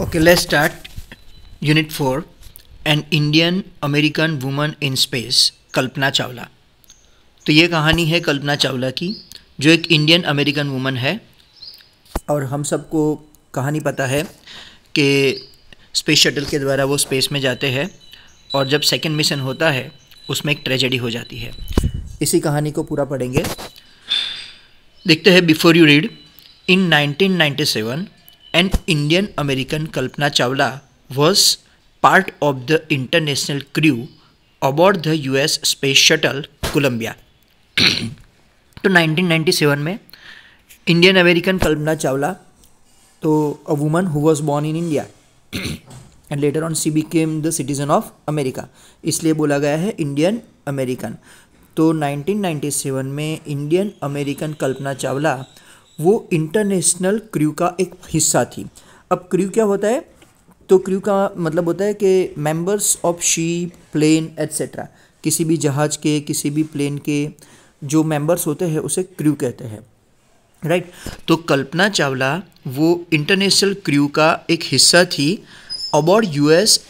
Okay let's start unit four an Indian American woman in space Kalpana Chawla तो ये कहानी है कल्पना चावला की जो एक इंडियन अमेरिकन वुमन है और हम सबको कहानी पता है कि स्पेस शटल के द्वारा वो स्पेस में जाते हैं और जब सेकंड मिशन होता है उसमें एक ट्रेजेडी हो जाती है इसी कहानी को पूरा पढ़ेंगे देखते हैं before you read in 1997 Indian American Kalpana Chawla was part of the international international crew the U S space shuttle Columbia तो 1997 में इंडियन अमेरिकन कल्पना चावला तो a woman who was born in India and later on she came the citizen of America इसलिए बोला गया है Indian American तो 1997 में Indian American Kalpana Chawla वो इंटरनेशनल क्रू का एक हिस्सा थी अब क्रू क्या होता है तो क्रू का मतलब होता है कि members of ship plane etcetera किसी भी जहाज़ के किसी भी प्लेन के जो मेंबर्स होते हैं उसे क्रू कहते हैं राइट right? तो कल्पना चावला वो इंटरनेशनल क्रू का एक हिस्सा थी about US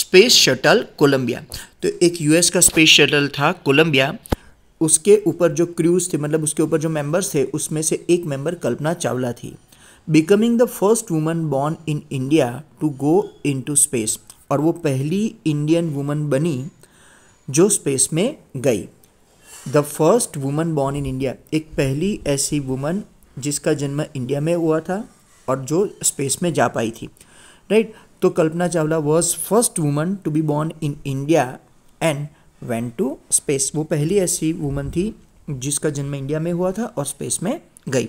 space shuttle Columbia तो एक यूएस का स्पेस शटल था कोलंबिया उसके ऊपर जो क्रूज थे मतलब उसके ऊपर जो मेंबर्स थे उसमें से एक मेंबर कल्पना चावला थी becoming the first woman born in India to go into space और वो पहली इंडियन वुमन बनी जो स्पेस में गई the first woman born in India एक पहली ऐसी वुमन जिसका जन्म इंडिया में हुआ था और जो स्पेस में जा पाई थी राइट right? तो Kalpana Chawla was first woman to be born in India and went to space वो पहली ऐसी वुमन थी जिसका जन्म इंडिया में हुआ था और स्पेस में गई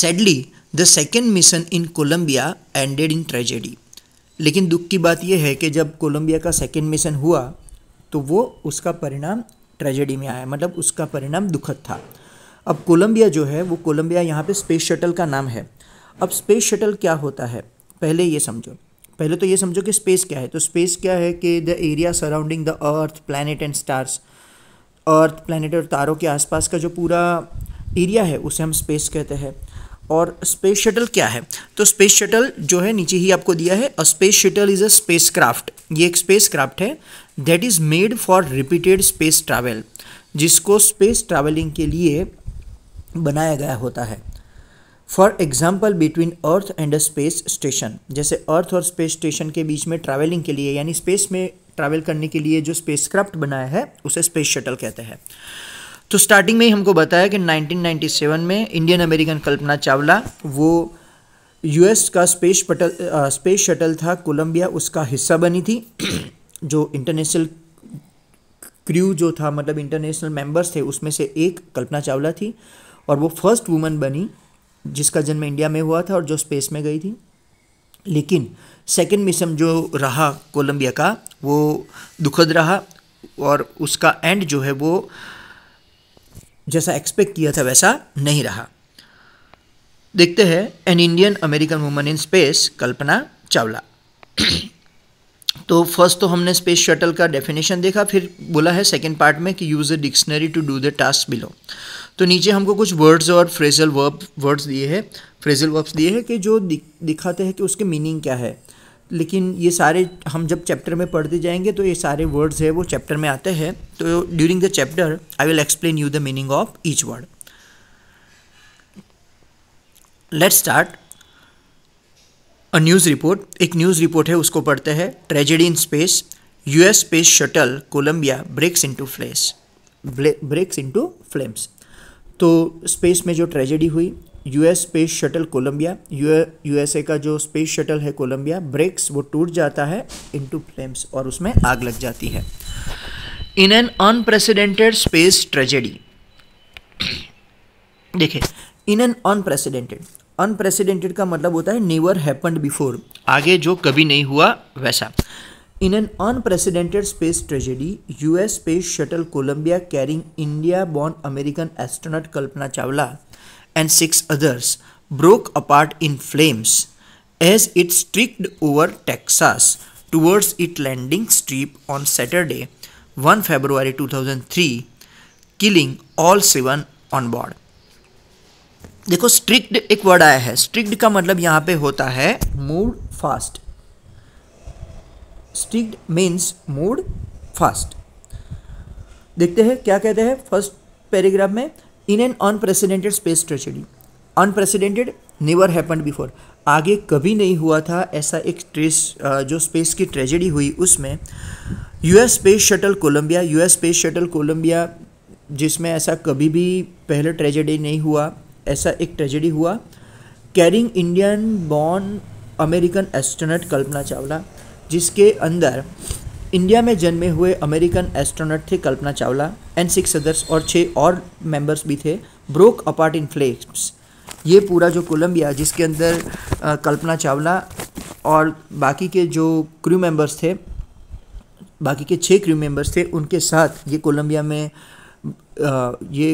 sadly the second mission in Columbia ended in tragedy लेकिन दुख की बात यह है कि जब कोलंबिया का सेकेंड मिशन हुआ तो वो उसका परिणाम ट्रेजेडी में आया मतलब उसका परिणाम दुखद था अब कोलंबिया जो है वो कोलंबिया यहाँ पे स्पेस शटल का नाम है अब स्पेस शटल क्या होता है पहले ये समझो पहले तो ये समझो कि स्पेस क्या है तो स्पेस क्या है कि the area surrounding the earth planet and stars earth planet और तारों के आसपास का जो पूरा एरिया है उसे हम स्पेस कहते हैं और स्पेस शटल क्या है तो स्पेस शटल जो है नीचे ही आपको दिया है a space shuttle is a spacecraft ये एक स्पेस क्राफ्ट है that is made for repeated space travel जिसको स्पेस ट्रैवलिंग के लिए बनाया गया होता है for example between earth and a space station जैसे अर्थ और स्पेस स्टेशन के बीच में ट्रैवलिंग के लिए यानी स्पेस में ट्रैवल करने के लिए जो स्पेस क्राफ्ट बनाया है उसे स्पेस शटल कहते हैं तो स्टार्टिंग में ही हमको बताया कि 1997 में इंडियन अमेरिकन कल्पना चावला वो यूएस का स्पेस पटल स्पेस शटल था कोलंबिया उसका हिस्सा बनी थी जो इंटरनेशनल क्रू जो था मतलब इंटरनेशनल मेंबर्स थे उसमें से एक कल्पना चावला थी और वो फर्स्ट वुमन बनी जिसका जन्म इंडिया में हुआ था और जो स्पेस में गई थी लेकिन सेकेंड मिशन जो रहा कोलंबिया का वो दुखद रहा और उसका एंड जो है वो जैसा एक्सपेक्ट किया था वैसा नहीं रहा देखते हैं an Indian American woman in space Kalpana Chawla तो फर्स्ट तो हमने स्पेस शटल का डेफिनेशन देखा फिर बोला है सेकेंड पार्ट में कि use a dictionary to do the task below तो नीचे हमको कुछ वर्ड्स और फ्रेजल वर्ब वर्ड्स दिए हैं फ्रेजल वर्ब्स दिए हैं कि जो दिखाते हैं कि उसके मीनिंग क्या है लेकिन ये सारे हम जब चैप्टर में पढ़ते जाएंगे तो ये सारे वर्ड्स है वो चैप्टर में आते हैं तो during the chapter I will explain you the meaning of each word let's start a news report एक न्यूज़ रिपोर्ट है उसको पढ़ते हैं tragedy in space US space shuttle Columbia breaks into flames breaks into flames तो space में जो tragedy हुई US space shuttle Columbia USA का जो स्पेस शटल है कोलंबिया ब्रेक्स वो टूट जाता है इनटू फ्लेम्स और उसमें आग लग जाती है in an unprecedented space tragedy देखिए इन एन अनप्रेसिडेंटेड अनप्रेसिडेंटेड का मतलब होता है नेवर हैपन्ड बिफोर आगे जो कभी नहीं हुआ वैसा in an unprecedented space tragedy US space shuttle Columbia carrying India born American astronaut Kalpana Chawla and six others broke apart in flames as it streaked over Texas towards it landing strip on Saturday one February two thousand three killing all seven on board देखो strict एक word आया है strict का मतलब यहाँ पे होता है moved fast strict means moved fast देखते हैं क्या कहते हैं फर्स्ट पैराग्राफ में in an unprecedented space tragedy unprecedented never happen before आगे कभी नहीं हुआ था ऐसा एक ट्रेस जो स्पेस की ट्रेजेडी हुई उसमें US space shuttle Columbia US space shuttle Columbia जिसमें ऐसा कभी भी पहले ट्रेजेडी नहीं हुआ ऐसा एक ट्रेजेडी हुआ carrying Indian born American astronaut Kalpana Chawla जिसके अंदर इंडिया में जन्मे हुए अमेरिकन एस्ट्रोनट थे Kalpana Chawla and six others और छः और मेंबर्स भी थे ब्रोक अपार्ट इन फ्लेक्स ये पूरा जो कोलंबिया जिसके अंदर आ, कल्पना चावला और बाकी के जो क्रू मेंबर्स थे बाकी के छः क्रू मेंबर्स थे उनके साथ ये कोलंबिया में आ, ये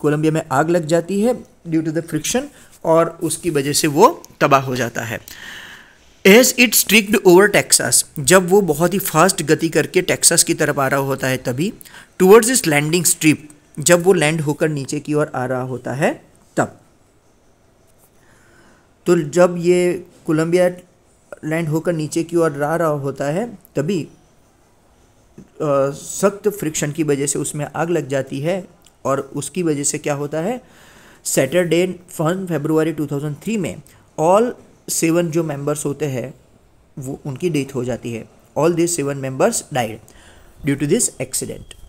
कोलंबिया में आग लग जाती है ड्यू टू द फ्रिक्शन और उसकी वजह से वो तबाह हो जाता है as it streaked over Texas जब वो बहुत ही फास्ट गति करके टेक्सास की तरफ आ रहा होता है तभी टूवर्ड्स इस लैंडिंग स्ट्रिप जब वो लैंड होकर नीचे की ओर आ रहा होता है तब तो जब ये कोलंबिया लैंड होकर नीचे की ओर आ रहा होता है तभी सख्त फ्रिक्शन की वजह से उसमें आग लग जाती है और उसकी वजह से क्या होता है सैटरडे फन फेब्रुवरी 2003 में ऑल सेवन जो मेंबर्स होते हैं वो उनकी डेथ हो जाती है all this seven members died due to this accident